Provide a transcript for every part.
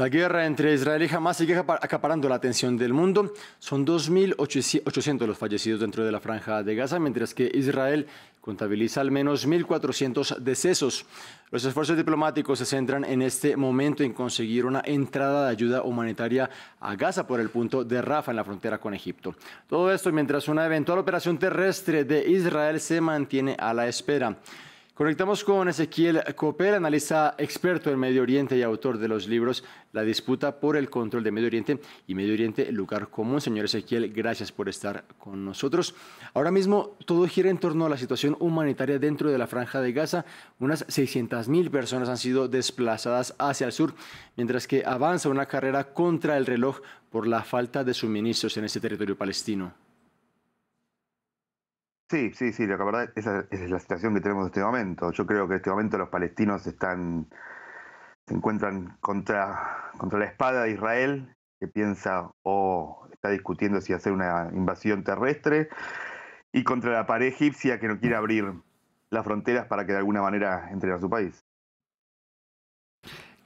La guerra entre Israel y Hamas sigue acaparando la atención del mundo. Son 2.800 los fallecidos dentro de la franja de Gaza, mientras que Israel contabiliza al menos 1.400 decesos. Los esfuerzos diplomáticos se centran en este momento en conseguir una entrada de ayuda humanitaria a Gaza por el punto de Rafa en la frontera con Egipto. Todo esto mientras una eventual operación terrestre de Israel se mantiene a la espera. Conectamos con Ezequiel Cooper, analista experto en Medio Oriente y autor de los libros La disputa por el control de Medio Oriente y Medio Oriente, lugar común. Señor Ezequiel, gracias por estar con nosotros. Ahora mismo todo gira en torno a la situación humanitaria dentro de la franja de Gaza. Unas 600.000 personas han sido desplazadas hacia el sur, mientras que avanza una carrera contra el reloj por la falta de suministros en este territorio palestino. Sí, sí, sí, la verdad, esa, es la situación que tenemos en este momento. Yo creo que en este momento los palestinos están, se encuentran contra, contra la espada de Israel, que piensa o está discutiendo si hacer una invasión terrestre, y contra la pared egipcia que no quiere abrir las fronteras para que de alguna manera entre a su país.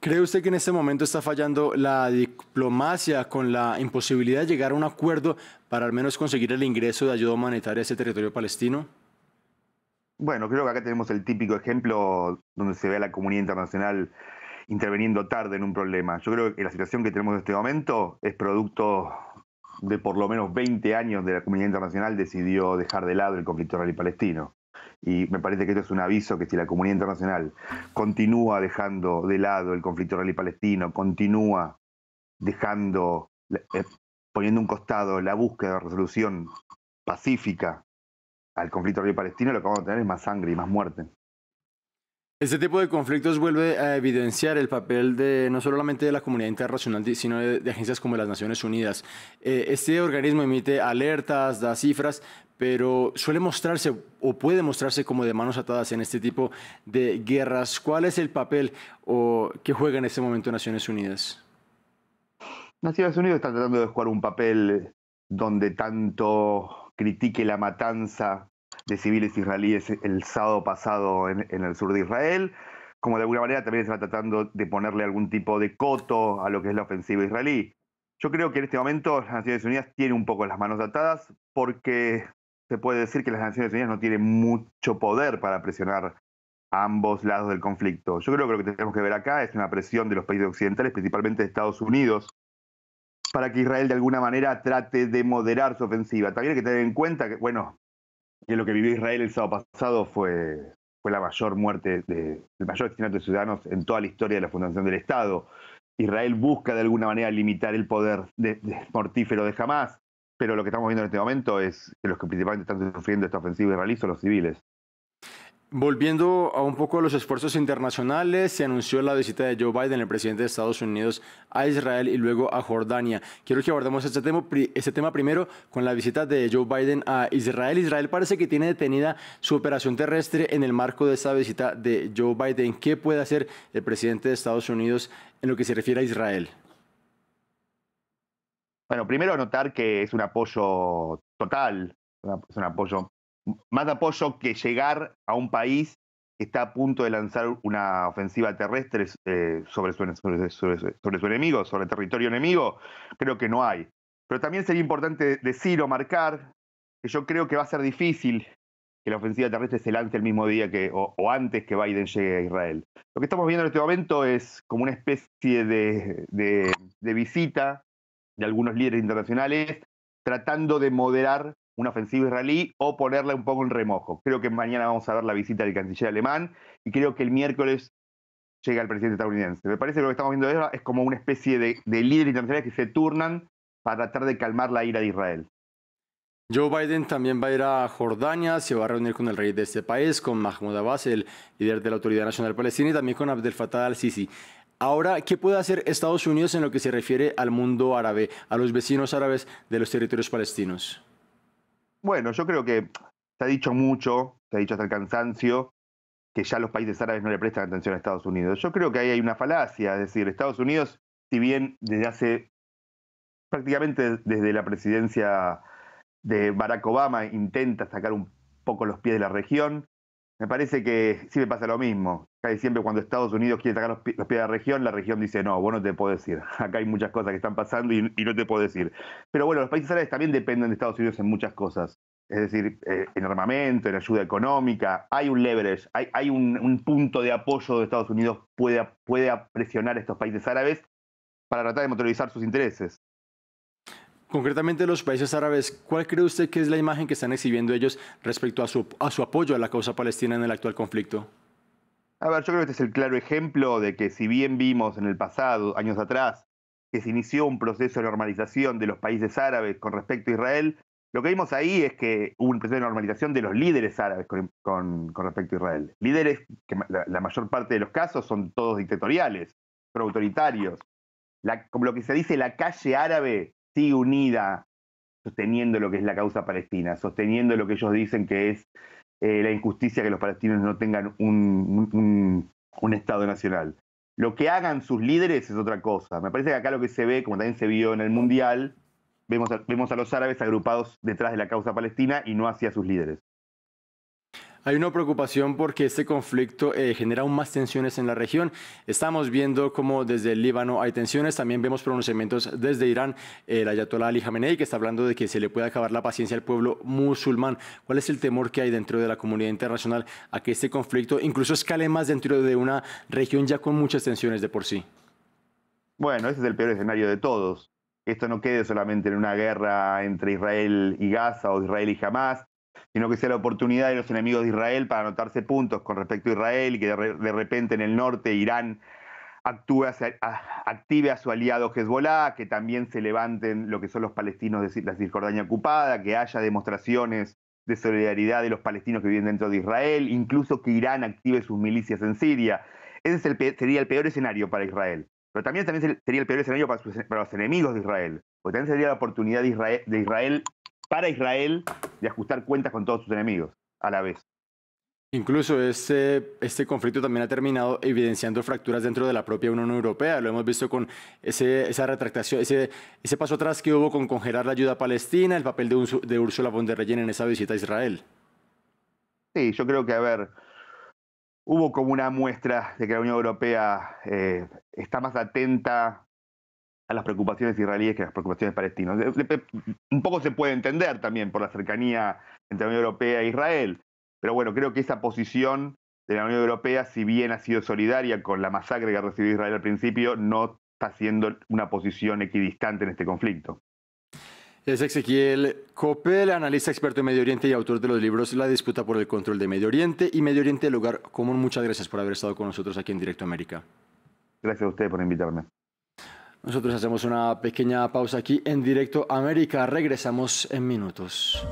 ¿Cree usted que en este momento está fallando la diplomacia con la imposibilidad de llegar a un acuerdo para al menos conseguir el ingreso de ayuda humanitaria a ese territorio palestino? Bueno, creo que acá tenemos el típico ejemplo donde se ve a la comunidad internacional interviniendo tarde en un problema. Yo creo que la situación que tenemos en este momento es producto de por lo menos 20 años de la comunidad internacional decidió dejar de lado el conflicto israelí-palestino y me parece que esto es un aviso que si la comunidad internacional continúa dejando de lado el conflicto y palestino continúa dejando, eh, poniendo un costado la búsqueda de resolución pacífica al conflicto y palestino lo que vamos a tener es más sangre y más muerte. Este tipo de conflictos vuelve a evidenciar el papel de no solamente de la comunidad internacional, sino de, agencias como las Naciones Unidas. Eh, este organismo emite alertas, da cifras, pero suele mostrarse o puede mostrarse como de manos atadas en este tipo de guerras. ¿Cuál es el papel o, que juega en este momento Naciones Unidas? Naciones Unidas está tratando de jugar un papel donde tanto critique la matanza de civiles israelíes el sábado pasado en, en el sur de Israel como de alguna manera también está tratando de ponerle algún tipo de coto a lo que es la ofensiva israelí. Yo creo que en este momento las Naciones Unidas tienen un poco las manos atadas porque se puede decir que las Naciones Unidas no tienen mucho poder para presionar a ambos lados del conflicto. Yo creo que lo que tenemos que ver acá es una presión de los países occidentales, principalmente de Estados Unidos, para que Israel de alguna manera trate de moderar su ofensiva. También hay que tener en cuenta que, bueno, que lo que vivió Israel el sábado pasado fue, fue la mayor muerte, de, el mayor asesinato de ciudadanos en toda la historia de la fundación del Estado. Israel busca de alguna manera limitar el poder de, mortífero de Hamas, pero lo que estamos viendo en este momento es que los que principalmente están sufriendo esta ofensiva israelí son los civiles. Volviendo a un poco a los esfuerzos internacionales, se anunció la visita de Joe Biden, el presidente de Estados Unidos, a Israel y luego a Jordania. Quiero que abordemos este tema, este tema primero con la visita de Joe Biden a Israel. Israel parece que tiene detenida su operación terrestre en el marco de esta visita de Joe Biden. ¿Qué puede hacer el presidente de Estados Unidos en lo que se refiere a Israel? Bueno, primero notar que es un apoyo total, es un apoyo más apoyo que llegar a un país que está a punto de lanzar una ofensiva terrestre eh, sobre, su, sobre, su, enemigo, sobre territorio enemigo, creo que no hay. Pero también sería importante decir o marcar que yo creo que va a ser difícil que la ofensiva terrestre se lance el mismo día que, o, antes que Biden llegue a Israel. Lo que estamos viendo en este momento es como una especie de, de visita de algunos líderes internacionales tratando de moderar una ofensiva israelí o ponerla un poco en remojo. Creo que mañana vamos a ver la visita del canciller alemán y creo que el miércoles llega el presidente estadounidense. Me parece que lo que estamos viendo ahora es como una especie de, de líderes internacionales que se turnan para tratar de calmar la ira de Israel. Joe Biden también va a ir a Jordania, se va a reunir con el rey de este país, con Mahmoud Abbas, el líder de la Autoridad Nacional Palestina, y también con Abdel Fattah al-Sisi. Ahora, ¿qué puede hacer Estados Unidos en lo que se refiere al mundo árabe, a los vecinos árabes de los territorios palestinos? Bueno, yo creo que se ha dicho mucho, se ha dicho hasta el cansancio, que ya los países árabes no le prestan atención a Estados Unidos. Yo creo que ahí hay una falacia, es decir, Estados Unidos, si bien desde hace prácticamente desde la presidencia de Barack Obama intenta sacar un poco los pies de la región, me parece que sí me pasa lo mismo. Casi siempre cuando Estados Unidos quiere sacar los, pies de la región, la región dice, no, vos no te puedo decir. Acá hay muchas cosas que están pasando y, no te puedo decir. Pero bueno, los países árabes también dependen de Estados Unidos en muchas cosas. Es decir, eh, en armamento, en ayuda económica, hay un leverage, hay, un, punto de apoyo de Estados Unidos pueda puede presionar a estos países árabes para tratar de motorizar sus intereses concretamente los países árabes, ¿cuál cree usted que es la imagen que están exhibiendo ellos respecto a su, a su apoyo a la causa palestina en el actual conflicto? A ver, yo creo que este es el claro ejemplo de que si bien vimos en el pasado, años atrás, que se inició un proceso de normalización de los países árabes con respecto a Israel, lo que vimos ahí es que hubo un proceso de normalización de los líderes árabes con, respecto a Israel. Líderes que la, mayor parte de los casos son todos dictatoriales, proautoritarios. La, como lo que se dice, la calle árabe sigue unida sosteniendo lo que es la causa palestina, sosteniendo lo que ellos dicen que es eh, la injusticia que los palestinos no tengan un, Estado nacional. Lo que hagan sus líderes es otra cosa. Me parece que acá lo que se ve, como también se vio en el Mundial, vemos vemos a los árabes agrupados detrás de la causa palestina y no hacia sus líderes. Hay una preocupación porque este conflicto eh, genera aún más tensiones en la región. Estamos viendo cómo desde el Líbano hay tensiones, también vemos pronunciamientos desde Irán, eh, el ayatollah Ali Khamenei, que está hablando de que se le puede acabar la paciencia al pueblo musulmán. ¿Cuál es el temor que hay dentro de la comunidad internacional a que este conflicto incluso escale más dentro de una región ya con muchas tensiones de por sí? Bueno, ese es el peor escenario de todos. Esto no quede solamente en una guerra entre Israel y Gaza o Israel y Hamas, sino que sea la oportunidad de los enemigos de Israel para anotarse puntos con respecto a Israel y que de, repente en el norte Irán active a su aliado Hezbollah, que también se levanten lo que son los palestinos de la Cisjordania ocupada, que haya demostraciones de solidaridad de los palestinos que viven dentro de Israel, incluso que Irán active sus milicias en Siria. Ese sería el peor escenario para Israel. Pero también, también sería el peor escenario para, los enemigos de Israel, porque también sería la oportunidad de Israel para Israel de ajustar cuentas con todos sus enemigos a la vez. Incluso este, este conflicto también ha terminado evidenciando fracturas dentro de la propia Unión Europea. Lo hemos visto con ese, esa retractación, ese, ese paso atrás que hubo con congelar la ayuda a Palestina, el papel de, Úrsula Ursula von der Leyen en esa visita a Israel. Sí, yo creo que, a ver, hubo como una muestra de que la Unión Europea eh, está más atenta a las preocupaciones israelíes que a las preocupaciones palestinas. Un poco se puede entender también por la cercanía entre la Unión Europea e Israel, pero bueno, creo que esa posición de la Unión Europea, si bien ha sido solidaria con la masacre que ha recibido Israel al principio, no está siendo una posición equidistante en este conflicto. Es Ezequiel Coppel, analista experto en Medio Oriente y autor de los libros La disputa por el control de Medio Oriente y Medio Oriente del lugar común. Muchas gracias por haber estado con nosotros aquí en Directo América. Gracias a usted por invitarme. Nosotros hacemos una pequeña pausa aquí en directo América. Regresamos en minutos.